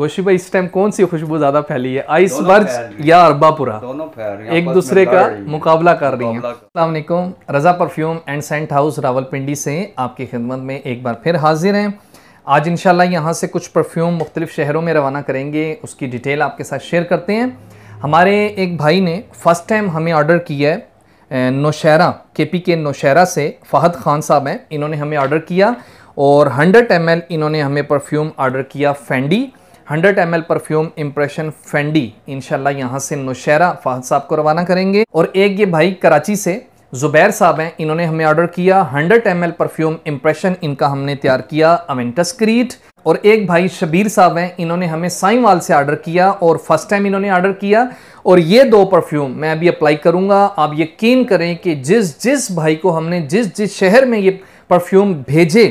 गोशी भाई इस टाइम कौन सी खुशबू ज्यादा फैली है आइस वर्ज या अरबापुरा दोनों फैल एक दूसरे का मुकाबला कर रही है अलमेकुम Raza perfume and scent house Rawalpindi से आपकी खिदमत में एक बार फिर हाजिर हैं आज इनशाला यहाँ से कुछ परफ्यूम मुख्तलिफ शहरों में रवाना करेंगे उसकी डिटेल आपके साथ शेयर करते हैं हमारे एक भाई ने फ़र्स्ट टाइम हमें ऑर्डर किया है नौशहरा के पी के नौशहरा से फ़हद खान साहब हैं इन्होंने हमें ऑर्डर किया और 100 एम इन्होंने हमें परफ्यूम ऑर्डर किया Fendi 100 M perfume impression Fendi इनशाला यहाँ से नौशहरा फाहद साहब को रवाना करेंगे और एक ये भाई कराची से जुबैर साहब हैं इन्होंने हमें ऑर्डर किया 100 एम परफ्यूम इम्प्रेशन इनका हमने तैयार किया अमेंटस क्रीट और एक भाई शबीर साहब हैं इन्होंने हमें साईवाल से ऑर्डर किया और फर्स्ट टाइम इन्होंने ऑर्डर किया और ये दो परफ्यूम मैं अभी अप्लाई करूँगा आप यकीन करें कि जिस जिस भाई को हमने जिस जिस शहर में ये परफ्यूम भेजे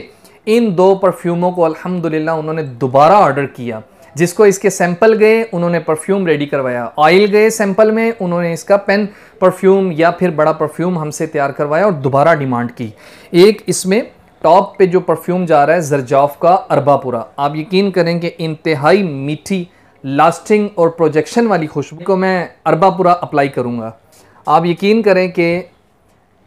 इन दो परफ्यूमों को अलहमदिल्ला उन्होंने दोबारा ऑर्डर किया जिसको इसके सैंपल गए उन्होंने परफ्यूम रेडी करवाया ऑयल गए सैंपल में उन्होंने इसका पेन परफ्यूम या फिर बड़ा परफ्यूम हमसे तैयार करवाया और दोबारा डिमांड की एक इसमें टॉप पे जो परफ्यूम जा रहा है जरजाफ का अरबापुरा आप यकीन करें कि इंतहाई मीठी लास्टिंग और प्रोजेक्शन वाली खुशबू को मैं अरबापुरा अप्लाई करूँगा आप यकीन करें कि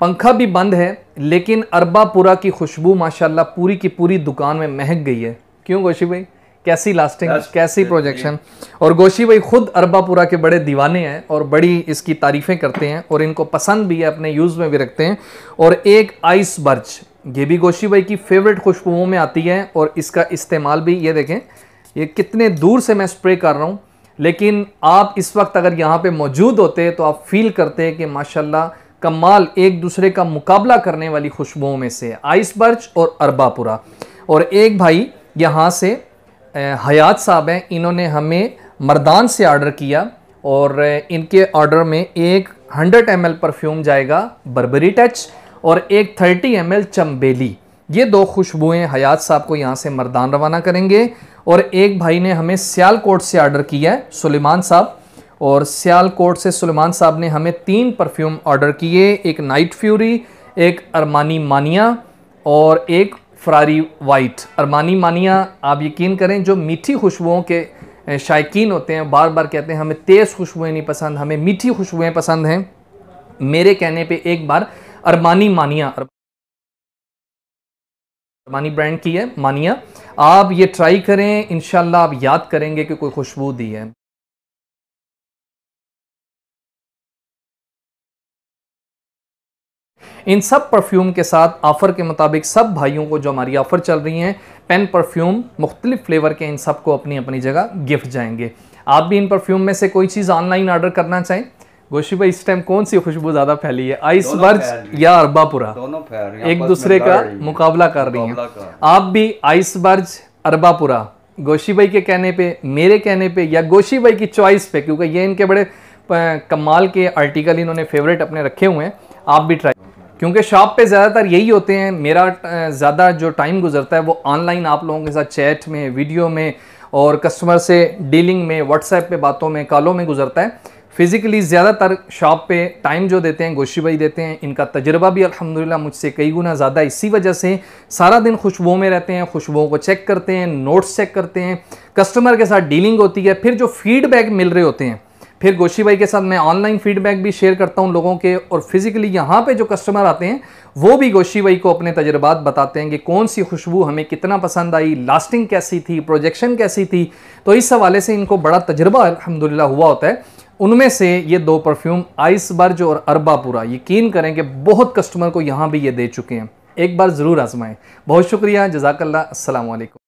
पंखा भी बंद है लेकिन अरबापुरा की खुशबू माशाल्लाह पूरी की पूरी दुकान में महक गई है क्यों गोशी भाई कैसी लास्टिंग कैसी प्रोजेक्शन और गोशी भाई खुद अरबापुरा के बड़े दीवाने हैं और बड़ी इसकी तारीफ़ें करते हैं और इनको पसंद भी है अपने यूज़ में भी रखते हैं और एक आइस बर्च ये भी गोशी भाई की फेवरेट खुशबुओं में आती है और इसका इस्तेमाल भी ये देखें ये कितने दूर से मैं स्प्रे कर रहा हूँ लेकिन आप इस वक्त अगर यहाँ पे मौजूद होते तो आप फील करते हैं कि माशाल्लाह कमाल एक दूसरे का मुकाबला करने वाली खुशबुओं में से आइस बर्च और अरबापुरा और एक भाई यहाँ से हयात साहब हैं इन्होंने हमें मर्दान से आर्डर किया और इनके ऑर्डर में एक 100 एम परफ्यूम जाएगा बर्बरी टच और एक 30 एम चम्बेली ये दो खुशबुएं हयात साहब को यहाँ से मर्दान रवाना करेंगे और एक भाई ने हमें सियालकोट से आर्डर किया है सुलेमान साहब और सियालकोट से सुलेमान साहब ने हमें तीन परफ्यूम ऑर्डर किए एक नाइट फ्यूरी एक अरमानी मानिया और एक फ्रारी वाइट अरमानी मानिया आप यकीन करें जो मीठी खुशबुओं के शायकीन होते हैं बार बार कहते हैं हमें तेज़ खुशबुएँ नहीं पसंद हमें मीठी खुशबुएँ पसंद हैं मेरे कहने पे एक बार अरमानी मानिया अरमानी ब्रांड की है मानिया आप ये ट्राई करें इन आप याद करेंगे कि कोई खुशबू दी है इन सब परफ्यूम के साथ ऑफ़र के मुताबिक सब भाइयों को जो हमारी ऑफ़र चल रही हैं पेन परफ्यूम मुख्तलिफ फ्लेवर के इन सब को अपनी अपनी जगह गिफ्ट जाएंगे आप भी इन परफ्यूम में से कोई चीज़ ऑनलाइन ऑर्डर करना चाहें गोशी भाई इस टाइम कौन सी खुशबू ज्यादा फैली है आइस बर्ज या अरबापुरा एक दूसरे का मुकाबला कर रही हैं आप भी आइस बर्ज अरबापुरा गोशी भाई के कहने पे मेरे कहने पे या गोशी भाई की चॉइस पे क्योंकि ये इनके बड़े कमाल के आर्टिकल इन्होंने फेवरेट अपने रखे हुए हैं आप भी ट्राई क्योंकि शॉप पे ज़्यादातर यही होते हैं मेरा ज़्यादा जो टाइम गुजरता है वो ऑनलाइन आप लोगों के साथ चैट में वीडियो में और कस्टमर से डीलिंग में व्हाट्सएप पे बातों में कॉलों में गुजरता है फिज़िकली ज़्यादातर शॉप पे टाइम जो देते हैं गोशी भाई देते हैं इनका तजर्बा भी अलहमदिल्ला मुझसे कई गुना ज़्यादा इसी वजह से सारा दिन खुशबुओं में रहते हैं खुशबुओं को चेक करते हैं नोट्स चेक करते हैं कस्टमर के साथ डीलिंग होती है फिर जो फीडबैक मिल रहे होते हैं फिर गोशी भाई के साथ मैं ऑनलाइन फीडबैक भी शेयर करता हूँ लोगों के और फिज़िकली यहाँ पे जो कस्टमर आते हैं वो भी गोशी भाई को अपने तजर्बात बताते हैं कि कौन सी खुशबू हमें कितना पसंद आई लास्टिंग कैसी थी प्रोजेक्शन कैसी थी तो इस हवाले से इनको बड़ा तजर्बा अलहमदिल्ला हुआ होता है उनमें से ये दो परफ्यूम आइस बर्ज और अरबापुरा यकीन करें कि बहुत कस्टमर को यहाँ भी ये दे चुके हैं एक बार ज़रूर आजमाएं बहुत शुक्रिया जजाकल्ला असलकम